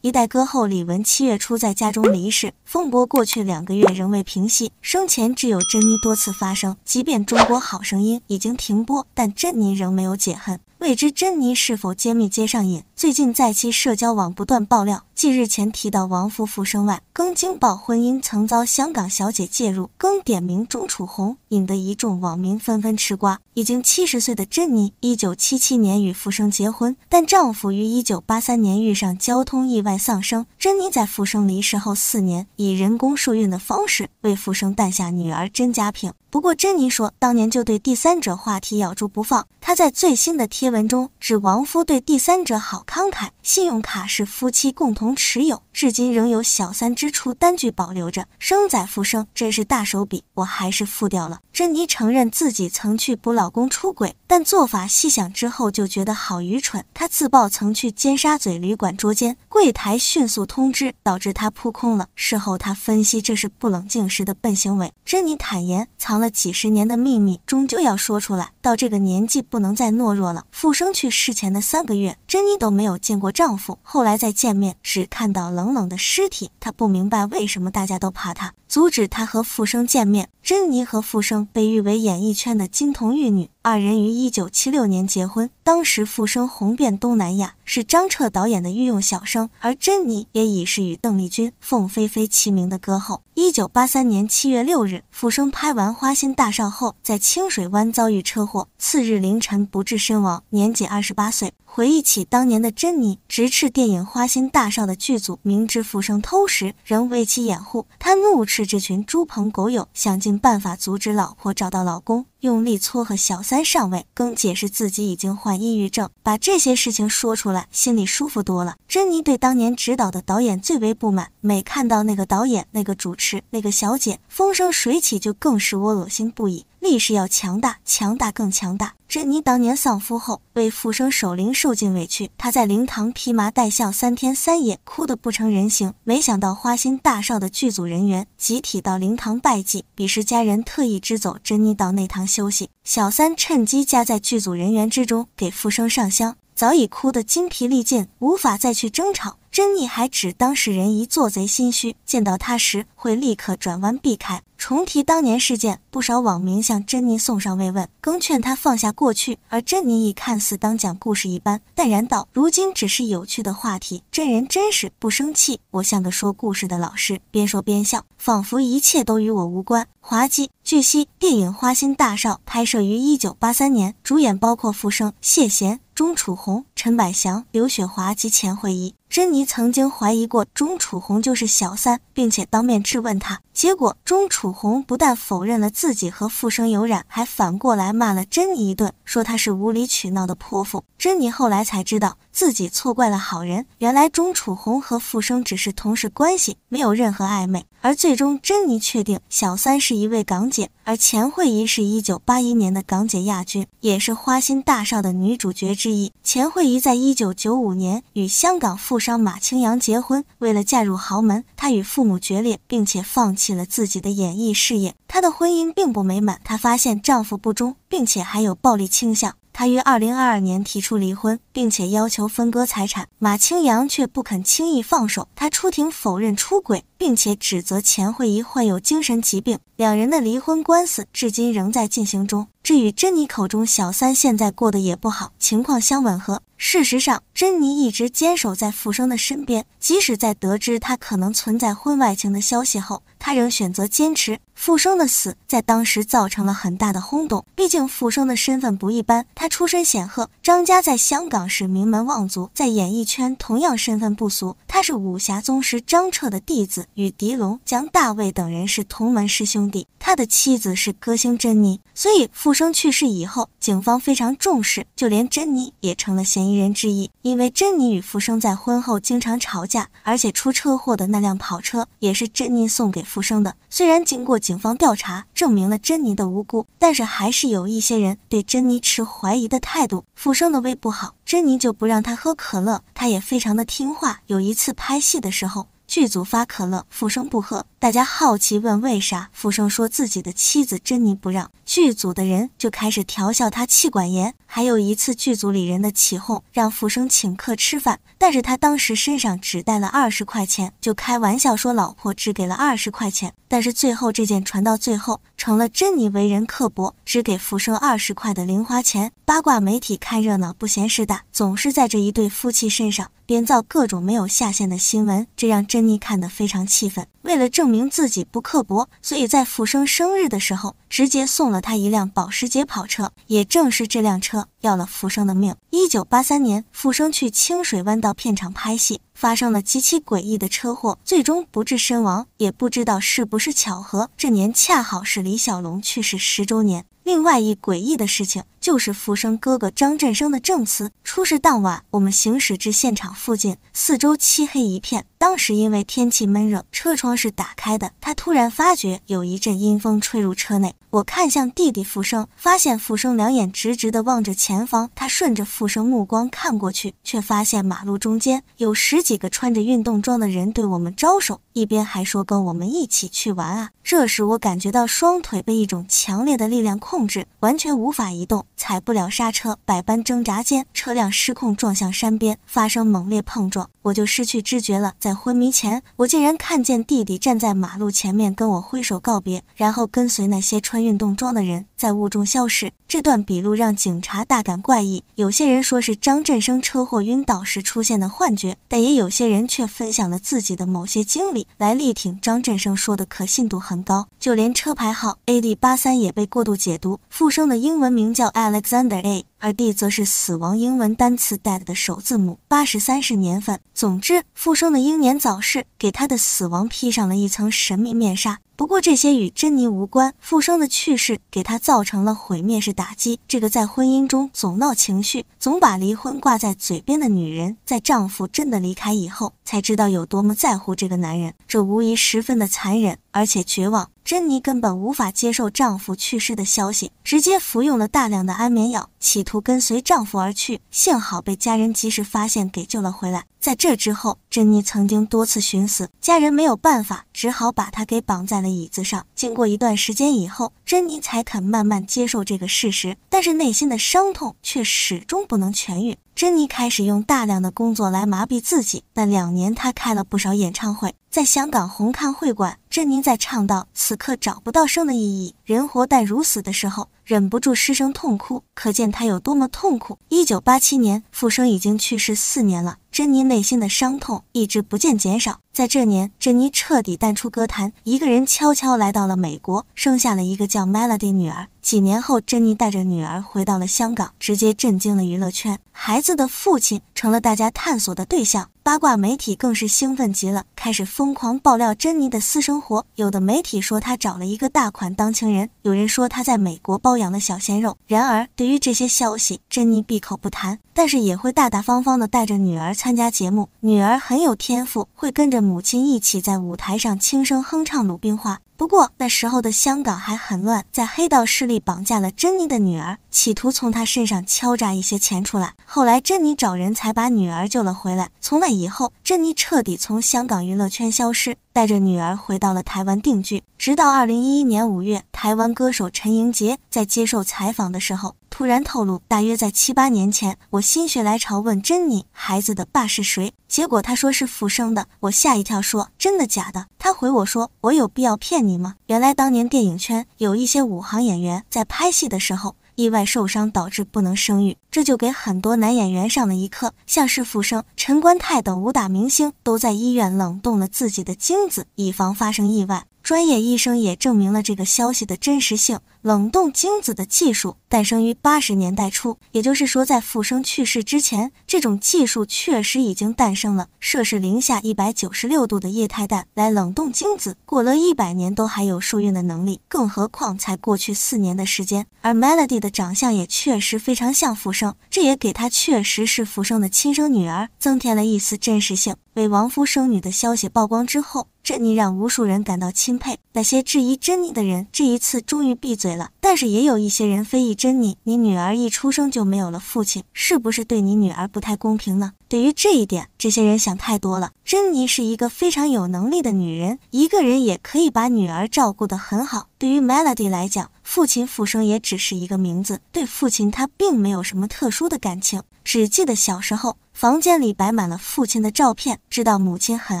一代歌后李玟七月初在家中离世，风波过去两个月仍未平息。生前挚友珍妮多次发声，即便中国好声音已经停播，但珍妮仍没有解恨。未知珍妮是否揭秘接上瘾？最近在其社交网不断爆料，继日前提到王夫复生外，更惊爆婚姻曾遭香港小姐介入，更点名钟楚红，引得一众网民纷纷吃瓜。已经七十岁的珍妮，一九七七年与福生结婚，但丈夫于一九八三年遇上交通意外丧生。珍妮在福生离世后四年，以人工受孕的方式为福生诞下女儿甄家平。不过珍妮说，当年就对第三者话题咬住不放。她在最新的贴。文中指王夫对第三者好慷慨，信用卡是夫妻共同持有，至今仍有小三支出单据保留着。生仔复生真是大手笔，我还是付掉了。珍妮承认自己曾去补老公出轨，但做法细想之后就觉得好愚蠢。她自曝曾去尖沙咀旅馆捉奸，柜台迅速通知，导致她扑空了。事后她分析这是不冷静时的笨行为。珍妮坦言藏了几十年的秘密终究要说出来，到这个年纪不能再懦弱了。富生去世前的三个月，珍妮都没有见过丈夫。后来在见面时，看到冷冷的尸体，她不明白为什么大家都怕她，阻止他和富生见面。珍妮和富生被誉为演艺圈的金童玉女，二人于一九七六年结婚。当时富生红遍东南亚，是张彻导演的御用小生，而珍妮也已是与邓丽君、凤飞飞齐名的歌后。一九八三年七月六日，富生拍完《花心大少》后，在清水湾遭遇车祸，次日凌晨不治身亡，年仅二十八岁。回忆起当年的珍妮，直斥电影《花心大少》的剧组明知富生偷食，仍为其掩护，他怒斥。这群猪朋狗友想尽办法阻止老婆找到老公，用力撮合小三上位，更解释自己已经患抑郁症，把这些事情说出来，心里舒服多了。珍妮对当年指导的导演最为不满，每看到那个导演、那个主持、那个小姐风生水起，就更使我恶心不已。力是要强大，强大更强大。珍妮当年丧夫后，为富生守灵，受尽委屈。她在灵堂披麻戴孝，三天三夜，哭得不成人形。没想到花心大少的剧组人员集体到灵堂拜祭，彼时家人特意支走珍妮到内堂休息，小三趁机夹在剧组人员之中，给富生上香。早已哭得精疲力尽，无法再去争吵。珍妮还指当事人一做贼心虚，见到他时会立刻转弯避开。重提当年事件，不少网民向珍妮送上慰问，更劝他放下过去。而珍妮亦看似当讲故事一般，淡然道：“如今只是有趣的话题。”真人真是不生气，我像个说故事的老师，边说边笑，仿佛一切都与我无关，滑稽。据悉，电影《花心大少》拍摄于一九八三年，主演包括傅生、谢贤。钟楚红、陈百祥、刘雪华及钱慧仪。珍妮曾经怀疑过钟楚红就是小三，并且当面质问她，结果钟楚红不但否认了自己和傅生有染，还反过来骂了珍妮一顿，说她是无理取闹的泼妇。珍妮后来才知道自己错怪了好人，原来钟楚红和傅生只是同事关系，没有任何暧昧。而最终，珍妮确定小三是一位港姐，而钱慧仪是一九八一年的港姐亚军，也是花心大少的女主角之一。钱慧仪在一九九五年与香港富商马清扬结婚，为了嫁入豪门，她与父母决裂，并且放弃了自己的演艺事业。她的婚姻并不美满，她发现丈夫不忠。并且还有暴力倾向，他于二零二二年提出离婚，并且要求分割财产，马清扬却不肯轻易放手。他出庭否认出轨，并且指责钱慧仪患有精神疾病。两人的离婚官司至今仍在进行中。这与珍妮口中小三现在过得也不好情况相吻合。事实上，珍妮一直坚守在富生的身边，即使在得知他可能存在婚外情的消息后。他仍选择坚持。傅生的死在当时造成了很大的轰动，毕竟傅生的身份不一般，他出身显赫，张家在香港是名门望族，在演艺圈同样身份不俗。他是武侠宗师张彻的弟子，与狄龙、蒋大卫等人是同门师兄弟。他的妻子是歌星珍妮，所以富生去世以后，警方非常重视，就连珍妮也成了嫌疑人之一。因为珍妮与富生在婚后经常吵架，而且出车祸的那辆跑车也是珍妮送给富生的。虽然经过警方调查证明了珍妮的无辜，但是还是有一些人对珍妮持怀疑的态度。富生的胃不好，珍妮就不让他喝可乐，他也非常的听话。有一次拍戏的时候。剧组发可乐，富生不喝，大家好奇问为啥，富生说自己的妻子珍妮不让。剧组的人就开始调笑他气管炎。还有一次，剧组里人的起哄让富生请客吃饭，但是他当时身上只带了二十块钱，就开玩笑说老婆只给了二十块钱。但是最后这件传到最后，成了珍妮为人刻薄，只给富生二十块的零花钱。八卦媒体看热闹不嫌事大。总是在这一对夫妻身上编造各种没有下限的新闻，这让珍妮看得非常气愤。为了证明自己不刻薄，所以在富生生日的时候，直接送了他一辆保时捷跑车。也正是这辆车，要了富生的命。一九八三年，富生去清水湾道片场拍戏，发生了极其诡异的车祸，最终不治身亡。也不知道是不是巧合，这年恰好是李小龙去世十周年。另外一诡异的事情。就是富生哥哥张振生的证词。出事当晚，我们行驶至现场附近，四周漆黑一片。当时因为天气闷热，车窗是打开的。他突然发觉有一阵阴风吹入车内。我看向弟弟富生，发现富生两眼直直地望着前方。他顺着富生目光看过去，却发现马路中间有十几个穿着运动装的人对我们招手，一边还说跟我们一起去玩啊。这时我感觉到双腿被一种强烈的力量控制，完全无法移动。踩不了刹车，百般挣扎间，车辆失控撞向山边，发生猛烈碰撞，我就失去知觉了。在昏迷前，我竟然看见弟弟站在马路前面跟我挥手告别，然后跟随那些穿运动装的人在雾中消失。这段笔录让警察大感怪异，有些人说是张振生车祸晕倒时出现的幻觉，但也有些人却分享了自己的某些经历来力挺张振生说的可信度很高，就连车牌号 A D 八三也被过度解读。复生的英文名叫 Alexander A. 而 D 则是死亡英文单词 dead 的首字母，八十三是年份。总之，复生的英年早逝给他的死亡披上了一层神秘面纱。不过这些与珍妮无关，复生的去世给她造成了毁灭式打击。这个在婚姻中总闹情绪、总把离婚挂在嘴边的女人，在丈夫真的离开以后，才知道有多么在乎这个男人。这无疑十分的残忍，而且绝望。珍妮根本无法接受丈夫去世的消息，直接服用了大量的安眠药，起。图跟随丈夫而去，幸好被家人及时发现，给救了回来。在这之后，珍妮曾经多次寻死，家人没有办法，只好把她给绑在了椅子上。经过一段时间以后，珍妮才肯慢慢接受这个事实，但是内心的伤痛却始终不能痊愈。珍妮开始用大量的工作来麻痹自己，但两年她开了不少演唱会，在香港红磡会馆，珍妮在唱到此刻找不到生的意义，人活但如死的时候，忍不住失声痛哭，可见她有多么痛苦。一九八七年，傅生已经去世四年了。珍妮内心的伤痛一直不见减少。在这年，珍妮彻底淡出歌坛，一个人悄悄来到了美国，生下了一个叫 Melody 的女儿。几年后，珍妮带着女儿回到了香港，直接震惊了娱乐圈，孩子的父亲成了大家探索的对象。八卦媒体更是兴奋极了，开始疯狂爆料珍妮的私生活。有的媒体说她找了一个大款当情人，有人说她在美国包养了小鲜肉。然而，对于这些消息，珍妮闭口不谈，但是也会大大方方的带着女儿参加节目。女儿很有天赋，会跟着母亲一起在舞台上轻声哼唱《鲁冰花》。不过那时候的香港还很乱，在黑道势力绑架了珍妮的女儿，企图从她身上敲诈一些钱出来。后来珍妮找人才把女儿救了回来。从那以后，珍妮彻底从香港娱乐圈消失，带着女儿回到了台湾定居。直到二零一一年五月，台湾歌手陈颖杰在接受采访的时候。突然透露，大约在七八年前，我心血来潮问珍妮孩子的爸是谁，结果他说是傅生的。我吓一跳，说真的假的？他回我说，我有必要骗你吗？原来当年电影圈有一些武行演员在拍戏的时候意外受伤，导致不能生育，这就给很多男演员上了一课。像是傅生、陈观泰等武打明星都在医院冷冻了自己的精子，以防发生意外。专业医生也证明了这个消息的真实性。冷冻精子的技术诞生于八十年代初，也就是说，在复生去世之前，这种技术确实已经诞生了。摄氏零下一百九十六度的液态氮来冷冻精子，过了一百年都还有受孕的能力，更何况才过去四年的时间。而 Melody 的长相也确实非常像复生，这也给她确实是复生的亲生女儿增添了一丝真实性。为亡夫生女的消息曝光之后。珍妮让无数人感到钦佩，那些质疑珍妮的人这一次终于闭嘴了。但是也有一些人非议珍妮，你女儿一出生就没有了父亲，是不是对你女儿不太公平呢？对于这一点，这些人想太多了。珍妮是一个非常有能力的女人，一个人也可以把女儿照顾得很好。对于 Melody 来讲，父亲复生也只是一个名字，对父亲他并没有什么特殊的感情。只记得小时候，房间里摆满了父亲的照片，知道母亲很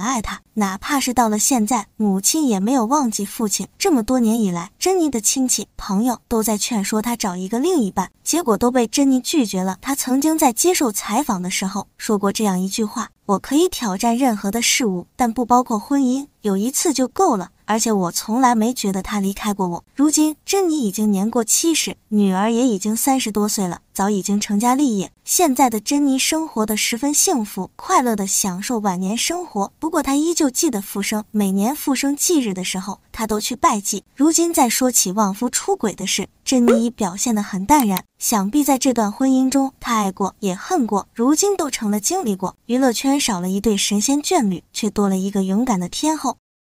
爱他。哪怕是到了现在，母亲也没有忘记父亲。这么多年以来，珍妮的亲戚朋友都在劝说她找一个另一半，结果都被珍妮拒绝了。她曾经在接受采访的时候说过这样一句话：“我可以挑战任何的事物，但不包括婚姻。有一次就够了。”而且我从来没觉得他离开过我。如今，珍妮已经年过七十，女儿也已经三十多岁了，早已经成家立业。现在的珍妮生活的十分幸福，快乐的享受晚年生活。不过，她依旧记得复生，每年复生忌日的时候，她都去拜祭。如今再说起旺夫出轨的事，珍妮表现得很淡然。想必在这段婚姻中，她爱过，也恨过，如今都成了经历过。娱乐圈少了一对神仙眷侣，却多了一个勇敢的天后。